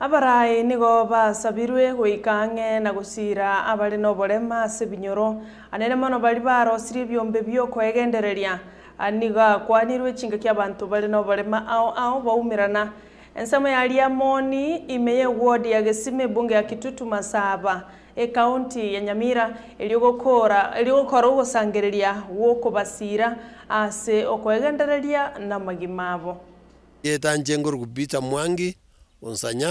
abarai nigo basabirwe goikang'e na gusira abari na oborema ase binyoro anene mono bari barosire ebiombe byokwegendereria nigo akwanirwe chingaki abanto bari na oborema ao ao baumerana ensemo ya riamoni imeye wodi ya gesime bunge ya kitutu masaba e ekaunti ya nyamira eliogokora eliogokora ogosangereria basira ase okwegendereria na magimabo yetanche ngorokubita mwangi onsanya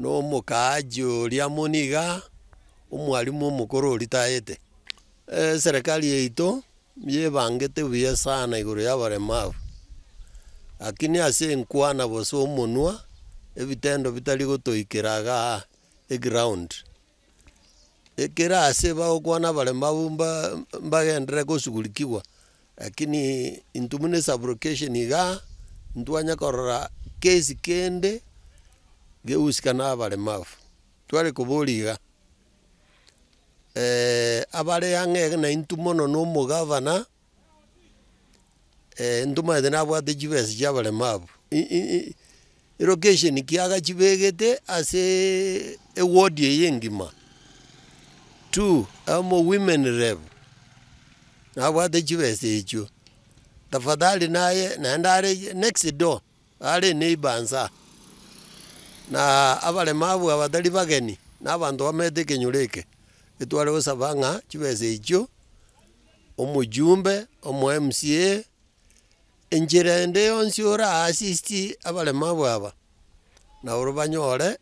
no omokaaji oria muniga omwalimu omokoro oritaete e, serikali yaito yebangete buya sana igoro ya baremabu lakini ase enkwana bose omonwa ebitendo bitari gotoikeraga eground ekere ase bagokwana baremabu mba, mbagendere gosugurikiwa lakini intumu ne iga ntwanya korora kesi kende ngiusika na abalemavu twari kuburiga eh abare ang'ege na intu mono no mugavana eh ntumaete nabwate chibesa chia abaremavu elocation kiaga chibegete ase ewodi eye engima two amo women rep nabwate chibesa echio tafadhali naye naenda are next door are neighbor na abaremabu aba tari bageni na abanto bamete kinyurike etware gusabang'a chibesa echio omojumbe omo mca enchera ende yonsi ora asisti abaremabu aba na oro banyore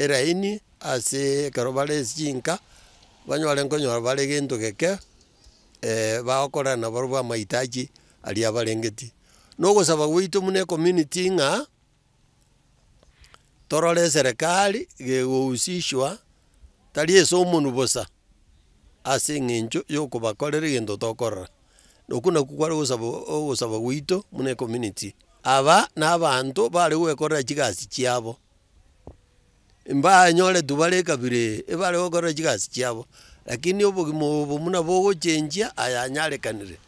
eraini ase ekero bare chinka banyore nkonyora bare gento geke eh, bagokorana baro bwa mahitaji aria abarengeti nogosaba gwaito muna ecommunity ng'a torore serikali gegousishwa tari ase omonu bosa ase eng'encho yokobakorera egento tokorora oku naku kware gosaba ogosaba gwito muna ecommunity aba na abanto bare goekorera chigasi chiabo mbanyoreti bare ekabire ebare gokorera chigasi chiabo lakini obogima obo muna bogochenjia ayanyarekanire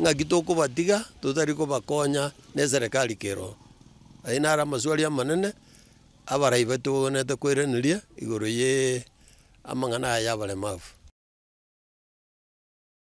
ng'aki tokobatiga totari kobakonya na eserekari kero aye nare amaswari amanene abarai batugonete kweranĩria igoro yĩ amang'ana aya abaremabu